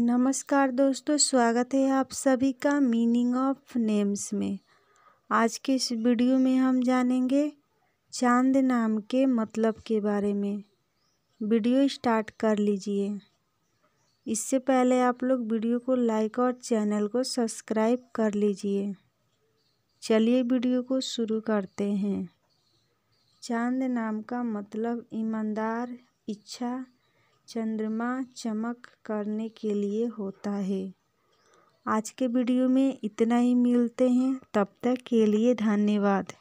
नमस्कार दोस्तों स्वागत है आप सभी का मीनिंग ऑफ नेम्स में आज के इस वीडियो में हम जानेंगे चांद नाम के मतलब के बारे में वीडियो स्टार्ट कर लीजिए इससे पहले आप लोग वीडियो को लाइक और चैनल को सब्सक्राइब कर लीजिए चलिए वीडियो को शुरू करते हैं चांद नाम का मतलब ईमानदार इच्छा चंद्रमा चमक करने के लिए होता है आज के वीडियो में इतना ही मिलते हैं तब तक के लिए धन्यवाद